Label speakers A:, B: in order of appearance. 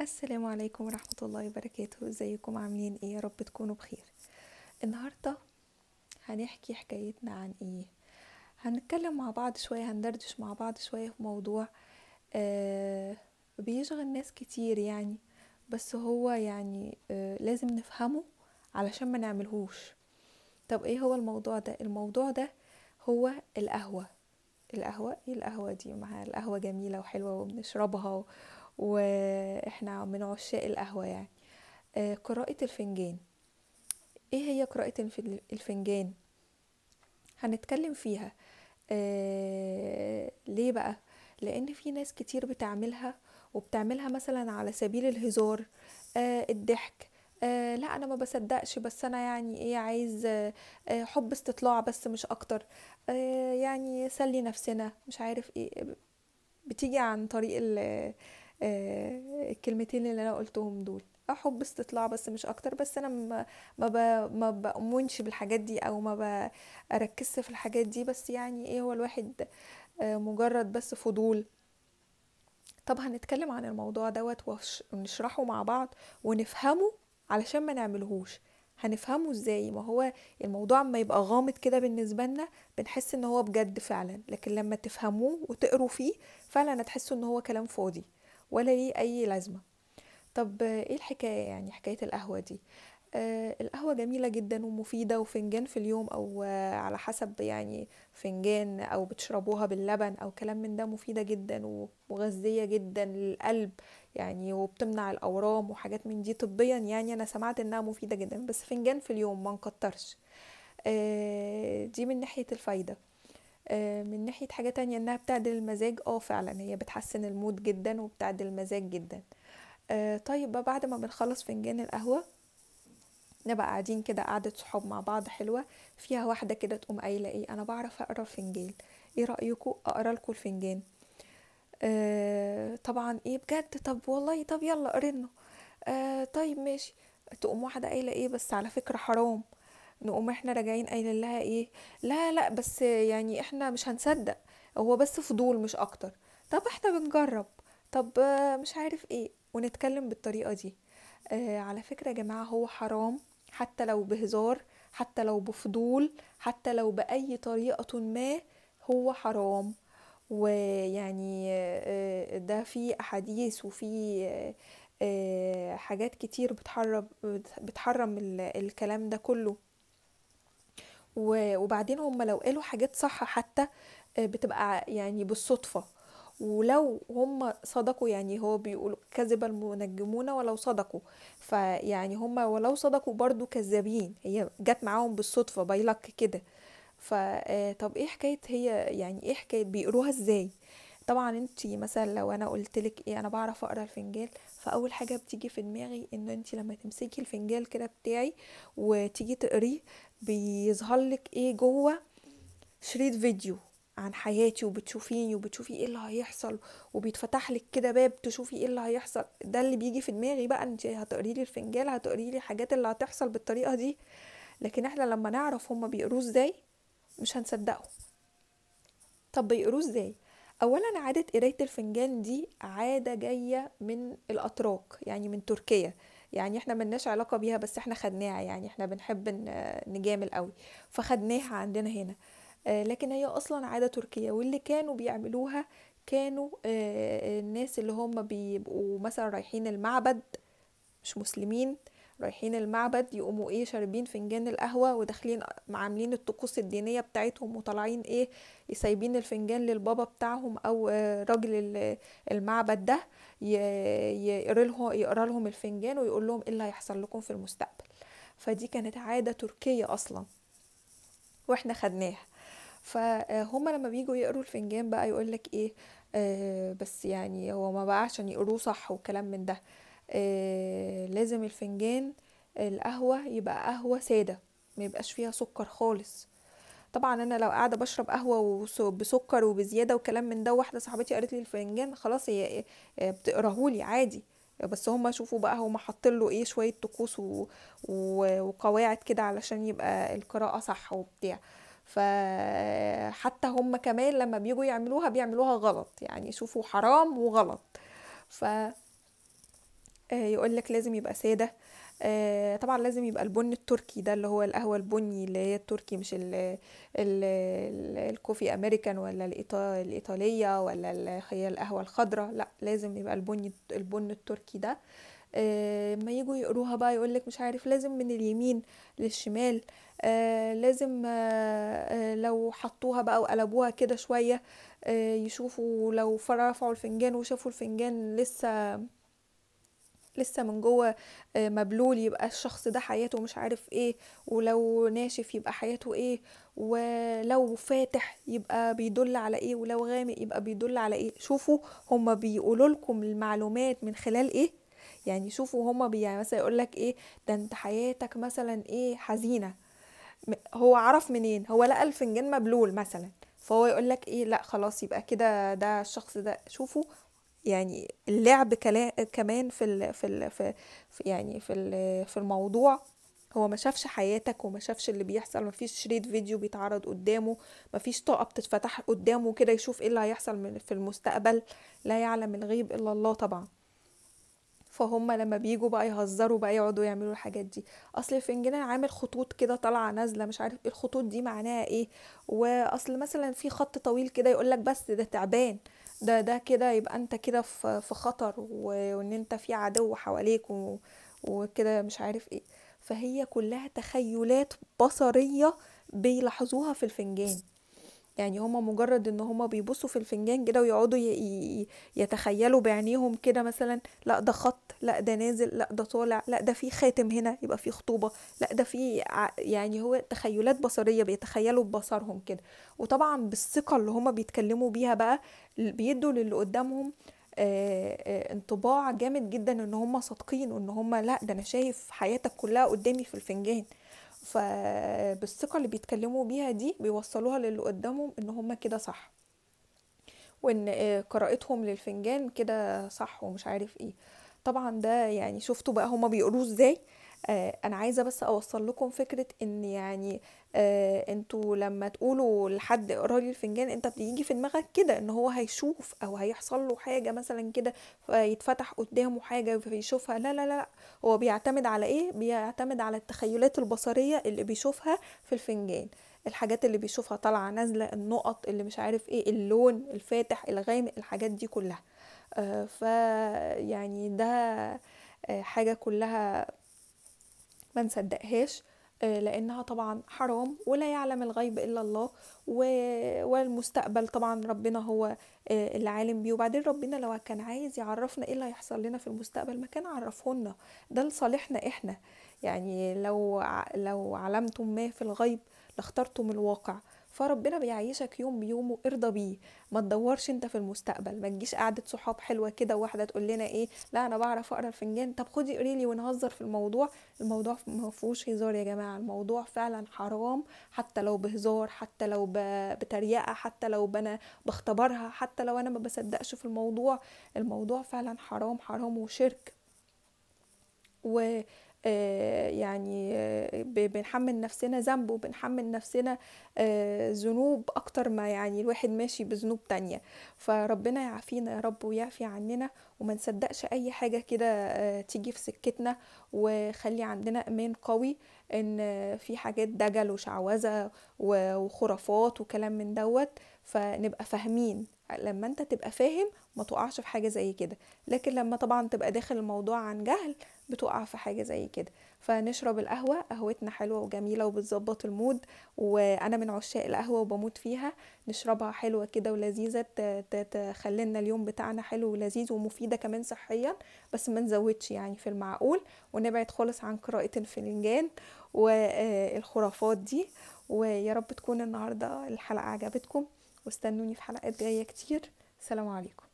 A: السلام عليكم ورحمة الله وبركاته ازيكم عاملين ايه يا رب تكونوا بخير النهاردة هنحكي حكايتنا عن ايه هنتكلم مع بعض شوية هندردش مع بعض شوية في موضوع آه بيشغل ناس كتير يعني بس هو يعني آه لازم نفهمه علشان ما نعملهوش طب ايه هو الموضوع ده الموضوع ده هو القهوة القهوة ايه القهوة دي مع القهوة جميلة وحلوة وبنشربها و... واحنا من عشاق القهوة يعني آه، قراءة الفنجان ايه هي قراءة الفنجان هنتكلم فيها آه، ليه بقى لان في ناس كتير بتعملها وبتعملها مثلا على سبيل الهزار آه، الضحك لا انا ما بصدقش بس انا يعني ايه عايز حب استطلاع بس مش اكتر يعني سلي نفسنا مش عارف ايه بتيجي عن طريق آه، الكلمتين اللي انا قلتهم دول أه، حب استطلاع بس مش اكتر بس انا ما ما بامنش بالحاجات دي او ما بركزش في الحاجات دي بس يعني ايه هو الواحد آه، مجرد بس فضول طب هنتكلم عن الموضوع دوت ونشرحه مع بعض ونفهمه علشان ما نعملهوش هنفهمه ازاي ما هو الموضوع اما يبقى غامض كده بالنسبه لنا بنحس ان هو بجد فعلا لكن لما تفهموه وتقروا فيه فعلا هتحسوا ان هو كلام فاضي ولا ليه أي لازمة طب إيه الحكاية يعني حكاية القهوة دي آه القهوة جميلة جدا ومفيدة وفنجان في اليوم أو آه على حسب يعني فنجان أو بتشربوها باللبن أو كلام من ده مفيدة جدا ومغذية جدا للقلب يعني وبتمنع الأورام وحاجات من دي طبيا يعني أنا سمعت إنها مفيدة جدا بس فنجان في اليوم ما نكترش آه دي من ناحية الفايدة آه، من ناحية حاجة تانية انها بتعدل المزاج اه فعلا هي بتحسن المود جدا وبتعدل المزاج جدا آه، طيب بعد ما بنخلص فنجان القهوة نبقى قاعدين كده قعدة صحاب مع بعض حلوة فيها واحدة كده تقوم قايلة ايه انا بعرف اقرا فنجان ايه رأيكوا اقرا لكم الفنجان آه طبعا ايه بجد طب والله طب يلا قرنا آه طيب ماشي تقوم واحدة قايلة ايه بس على فكرة حرام نقوم احنا راجعين قايلين لها ايه لا لا بس يعني احنا مش هنصدق هو بس فضول مش اكتر طب احنا بنجرب طب مش عارف ايه ونتكلم بالطريقه دي آه على فكره يا جماعه هو حرام حتى لو بهزار حتى لو بفضول حتى لو باي طريقه ما هو حرام ويعني آه، آه، ده في احاديث وفي آه، حاجات كتير بتحرم بتحرم الكلام ده كله وبعدين هم لو قالوا حاجات صح حتى آه، بتبقى يعني بالصدفة ولو هم صدقوا يعني هو بيقول كذب المنجمون ولو صدقوا فيعني هم ولو صدقوا برضو كذابين هي جت معاهم بالصدفة لك كده فطب آه، ايه حكاية هي يعني ايه حكاية بيقروها ازاي طبعا انت مثلا لو انا قلتلك ايه انا بعرف اقرا الفنجان فاول حاجه بتيجي في دماغي ان انت لما تمسكي الفنجان كده بتاعي وتيجي تقريه بيظهر لك ايه جوه شريط فيديو عن حياتي وبتشوفيني وبتشوفي ايه اللي هيحصل وبيتفتح لك كده باب تشوفي ايه اللي هيحصل ده اللي بيجي في دماغي بقى انت هتقري لي الفنجان هتقري لي الحاجات اللي هتحصل بالطريقه دي لكن احنا لما نعرف هما بيقروه ازاي مش هنصدقه طب بيقروه ازاي اولا عاده قرايه الفنجان دي عاده جايه من الاتراك يعني من تركيا يعني احنا ملناش علاقه بيها بس احنا خدناها يعني احنا بنحب نجامل قوي فخدناها عندنا هنا آه، لكن هي اصلا عاده تركيه واللي كانوا بيعملوها كانوا آه، آه، الناس اللي هم بيبقوا مثلا رايحين المعبد مش مسلمين رايحين المعبد يقوموا ايه شاربين فنجان القهوة وداخلين عاملين الطقوس الدينية بتاعتهم وطالعين ايه سايبين الفنجان للبابا بتاعهم او راجل المعبد ده يقرا لهم يقرا لهم الفنجان ويقول لهم ايه اللي هيحصل لكم في المستقبل فدي كانت عادة تركية اصلا واحنا خدناها فهما لما بيجوا يقروا الفنجان بقى يقولك ايه آه بس يعني هو ما بقى عشان يقروه صح وكلام من ده آه، لازم الفنجان القهوة يبقى قهوة سادة ما يبقاش فيها سكر خالص طبعا انا لو قاعده بشرب قهوه بسكر وبزياده وكلام من ده واحده صاحبتي قالت لي الفنجان خلاص هي آه، آه، بتقراهولي عادي بس هما شوفوا بقى هما حاطين له ايه شويه طقوس و... و... وقواعد كده علشان يبقى القراءه صح وبتاع فحتى هم كمان لما بيجوا يعملوها بيعملوها غلط يعني شوفوا حرام وغلط ف آه، يقول لك لازم يبقى ساده آه، طبعا لازم يبقى البن التركي ده اللي هو القهوه البني اللي هي التركي مش الـ الـ الـ الكوفي امريكان ولا الايطاليه ولا هي القهوه الخضراء لا لازم يبقى البن البن التركي ده آه، ما يجوا يقروها بقى يقول لك مش عارف لازم من اليمين للشمال آه لازم آه لو حطوها بقى وقلبوها كده شوية آه يشوفوا لو رفعوا الفنجان وشافوا الفنجان لسه لسه من جوه آه، مبلول يبقى الشخص ده حياته مش عارف ايه ولو ناشف يبقى حياته ايه ولو فاتح يبقى بيدل على ايه ولو غامق يبقى بيدل على ايه شوفوا هما بيقولوا لكم المعلومات من خلال ايه يعني شوفوا هما بي يعني مثلا يقول لك ايه ده انت حياتك مثلا ايه حزينه هو عرف منين هو لقى الفنجان مبلول مثلا فهو يقول لك ايه لا خلاص يبقى كده ده الشخص ده شوفوا يعني اللعب كمان في الـ في الـ في يعني في في الموضوع هو ما شافش حياتك وما شافش اللي بيحصل ما فيش شريط فيديو بيتعرض قدامه ما فيش طاقه بتتفتح قدامه كده يشوف ايه اللي هيحصل في المستقبل لا يعلم الغيب الا الله طبعا فهم لما بيجوا بقى يهزروا بقى يقعدوا يعملوا الحاجات دي اصل الفنجان عامل خطوط كده طالعه نازله مش عارف ايه الخطوط دي معناها ايه واصل مثلا في خط طويل كده يقول لك بس ده تعبان ده ده كده يبقى انت كده في خطر وان انت في عدو حواليك وكده مش عارف ايه فهي كلها تخيلات بصريه بيلاحظوها في الفنجان يعني هما مجرد ان هما بيبصوا في الفنجان كده ويقعدوا يتخيلوا بعينيهم كده مثلا لا ده خط لا ده نازل لا ده طالع لا ده في خاتم هنا يبقى في خطوبه لا ده في يعني هو تخيلات بصريه بيتخيلوا ببصرهم كده وطبعا بالثقه اللي هما بيتكلموا بيها بقى بيدوا للي قدامهم انطباع جامد جدا ان هما صادقين وان هما لا ده انا شايف حياتك كلها قدامي في الفنجان فبالثقه اللي بيتكلموا بيها دي بيوصلوها للي قدامهم ان هم كده صح وان آه، قراءتهم للفنجان كده صح ومش عارف ايه طبعا ده يعني شفتوا بقى هما بيقولوه ازاي آه، انا عايزه بس اوصل لكم فكره ان يعني آه، انتوا لما تقولوا لحد اقرا لي الفنجان انت بيجي في دماغك كده ان هو هيشوف او هيحصل له حاجه مثلا كده يتفتح قدامه حاجه فيشوفها لا لا لا هو بيعتمد على ايه بيعتمد على التخيلات البصريه اللي بيشوفها في الفنجان الحاجات اللي بيشوفها طالعه نازله النقط اللي مش عارف ايه اللون الفاتح الغامق الحاجات دي كلها آه فيعني ده آه حاجه كلها ما نصدقهاش آه، لانها طبعا حرام ولا يعلم الغيب الا الله والمستقبل طبعا ربنا هو آه، اللي عالم بيه وبعدين ربنا لو كان عايز يعرفنا ايه اللي هيحصل لنا في المستقبل ما كان عرفهولنا ده لصالحنا احنا يعني لو لو علمتم ما في الغيب لاخترتم الواقع فربنا بيعيشك يوم بيومه ارضى بيه ما تدورش انت في المستقبل ما تجيش قعده صحاب حلوه كده واحده تقول لنا ايه لا انا بعرف اقرا الفنجان طب خدي اقري لي ونهزر في الموضوع الموضوع ما فيهوش هزار يا جماعه الموضوع فعلا حرام حتى لو بهزار حتى لو بتريقه حتى لو انا بختبرها حتى لو انا ما بصدقش في الموضوع الموضوع فعلا حرام حرام وشرك و آه، يعني آه، بنحمل نفسنا ذنب وبنحمل نفسنا آه، ذنوب اكتر ما يعني الواحد ماشي بذنوب تانية فربنا يعافينا يا رب ويعفي عننا وما نصدقش اي حاجة كده تيجي في سكتنا وخلي عندنا ايمان قوي ان في حاجات دجل وشعوذة وخرافات وكلام من دوت فنبقى فاهمين لما انت تبقى فاهم ما تقعش في حاجه زي كده لكن لما طبعا تبقى داخل الموضوع عن جهل بتقع في حاجه زي كده فنشرب القهوه قهوتنا حلوه وجميله وبتظبط المود وانا من عشاق القهوه وبموت فيها نشربها حلوه كده ولذيذه تخلينا اليوم بتاعنا حلو ولذيذ ومفيده كمان صحيا بس ما نزودش يعني في المعقول ونبعد خالص عن قراءه الفنجان والخرافات آه، دي ويا رب تكون النهارده الحلقه عجبتكم واستنوني في حلقات جايه كتير سلام عليكم